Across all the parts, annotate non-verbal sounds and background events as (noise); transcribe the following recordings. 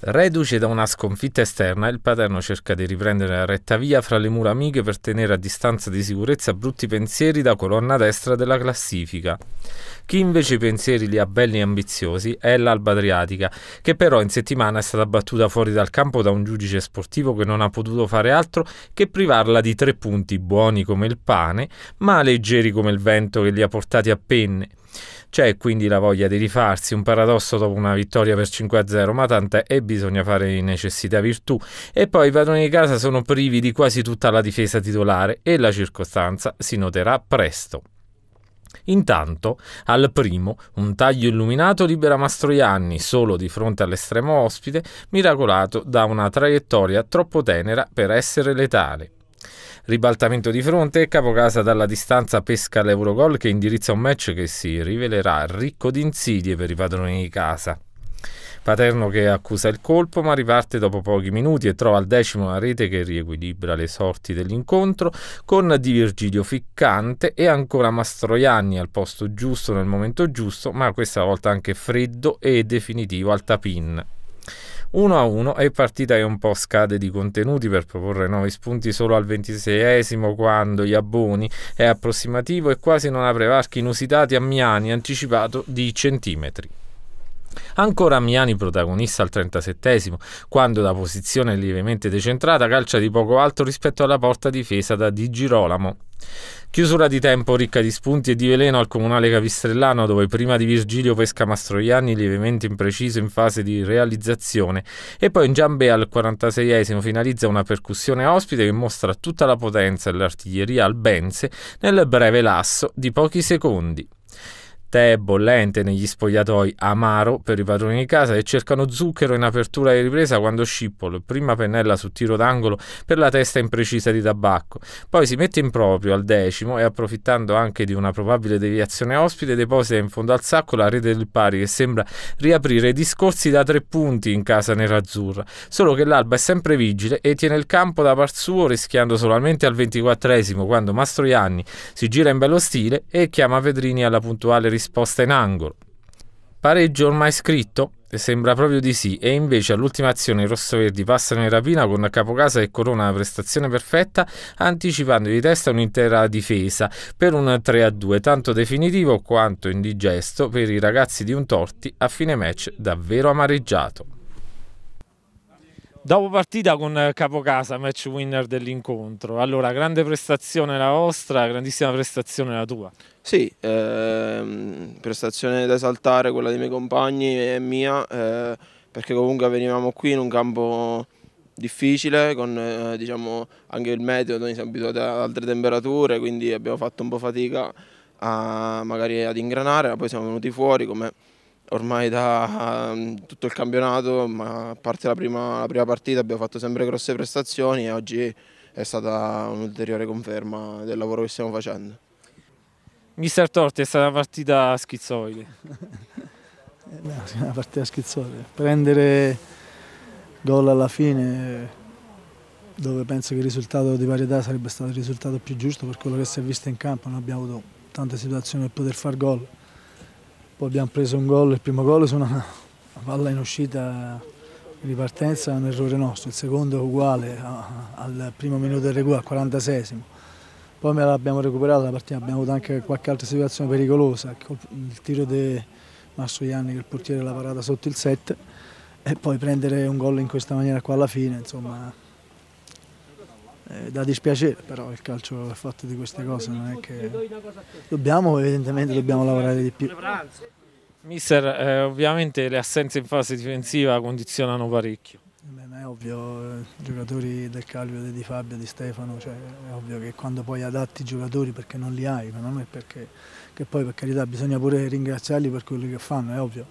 Reduce da una sconfitta esterna, il Paterno cerca di riprendere la retta via fra le mura amiche per tenere a distanza di sicurezza brutti pensieri da colonna destra della classifica. Chi invece i pensieri li ha belli e ambiziosi è l'Alba Adriatica, che però in settimana è stata battuta fuori dal campo da un giudice sportivo che non ha potuto fare altro che privarla di tre punti buoni come il pane, ma leggeri come il vento che li ha portati a penne. C'è quindi la voglia di rifarsi, un paradosso dopo una vittoria per 5-0, ma tant'è e bisogna fare in necessità virtù. E poi i padroni di casa sono privi di quasi tutta la difesa titolare e la circostanza si noterà presto. Intanto, al primo, un taglio illuminato libera Mastroianni, solo di fronte all'estremo ospite, miracolato da una traiettoria troppo tenera per essere letale. Ribaltamento di fronte e Capocasa dalla distanza pesca l'Eurogol che indirizza un match che si rivelerà ricco di insidie per i padroni di casa. Paterno che accusa il colpo ma riparte dopo pochi minuti e trova al decimo la rete che riequilibra le sorti dell'incontro con Di Virgilio Ficcante e ancora Mastroianni al posto giusto nel momento giusto ma questa volta anche freddo e definitivo al tapin. 1 a 1 e partita che un po' scade di contenuti per proporre nuovi spunti solo al 26esimo quando gli abboni è approssimativo e quasi non apre varchi inusitati a Miani anticipato di centimetri. Ancora Miani protagonista al 37 quando da posizione lievemente decentrata calcia di poco alto rispetto alla porta difesa da Di Girolamo. Chiusura di tempo ricca di spunti e di veleno al comunale capistrellano dove prima di Virgilio pesca Mastroianni lievemente impreciso in fase di realizzazione e poi in Giambè al 46esimo finalizza una percussione ospite che mostra tutta la potenza e dell'artiglieria albense nel breve lasso di pochi secondi tè bollente negli spogliatoi, amaro per i padroni di casa e cercano zucchero in apertura di ripresa quando Scippolo, prima pennella su tiro d'angolo per la testa imprecisa di tabacco, poi si mette in proprio al decimo e approfittando anche di una probabile deviazione ospite deposita in fondo al sacco la rete del pari che sembra riaprire i discorsi da tre punti in casa nerazzurra, solo che l'alba è sempre vigile e tiene il campo da par suo rischiando solamente al ventiquattresimo quando Mastroianni si gira in bello stile e chiama Pedrini alla puntuale risposta risposta in angolo. Pareggio ormai scritto? Sembra proprio di sì, e invece all'ultima azione i rossoverdi verdi passano in rapina con Capocasa e Corona la prestazione perfetta, anticipando di testa un'intera difesa per un 3-2, tanto definitivo quanto indigesto per i ragazzi di un Torti a fine match davvero amareggiato. Dopo partita con eh, Capocasa, match winner dell'incontro. Allora, grande prestazione la vostra, grandissima prestazione la tua. Sì, ehm, prestazione da esaltare quella dei miei compagni e mia, eh, perché comunque venivamo qui in un campo difficile, con eh, diciamo, anche il meteo, noi siamo abituati ad altre temperature, quindi abbiamo fatto un po' fatica a, magari ad ingranare, ma poi siamo venuti fuori come ormai da mm, tutto il campionato, ma a parte la prima, la prima partita abbiamo fatto sempre grosse prestazioni e oggi è stata un'ulteriore conferma del lavoro che stiamo facendo. Mister Torti, è stata una partita schizzoide. (laughs) no, una partita schizzoide. Prendere gol alla fine, dove penso che il risultato di varietà sarebbe stato il risultato più giusto per quello che si è visto in campo, non abbiamo avuto tante situazioni per poter far gol. Poi abbiamo preso un gol, il primo gol su una, una palla in uscita in ripartenza, un errore nostro, il secondo è uguale a, al primo minuto del regolare, al 46 poi l'abbiamo recuperato la partita, abbiamo avuto anche qualche altra situazione pericolosa, il tiro di Mastroianni che il portiere l'ha parata sotto il 7 e poi prendere un gol in questa maniera qua alla fine, insomma, eh, da dispiacere, però il calcio è fatto di queste cose, non è che dobbiamo, evidentemente dobbiamo lavorare di più. Mister, eh, ovviamente le assenze in fase difensiva condizionano parecchio. Beh, è ovvio, i eh, giocatori del Calvio, di Fabio, di Stefano, cioè, è ovvio che quando poi adatti i giocatori perché non li hai, ma non è perché, che poi per carità bisogna pure ringraziarli per quello che fanno, è ovvio.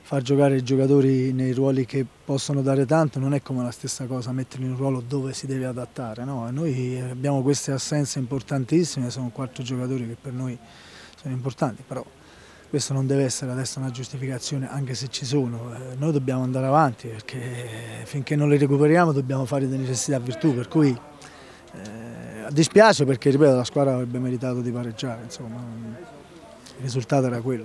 Far giocare i giocatori nei ruoli che possono dare tanto non è come la stessa cosa metterli in un ruolo dove si deve adattare, no? Noi abbiamo queste assenze importantissime, sono quattro giocatori che per noi sono importanti, però questo non deve essere adesso una giustificazione, anche se ci sono. Eh, noi dobbiamo andare avanti perché finché non le recuperiamo dobbiamo fare di necessità virtù, per cui eh, dispiace perché, ripeto, la squadra avrebbe meritato di pareggiare, insomma, il risultato era quello.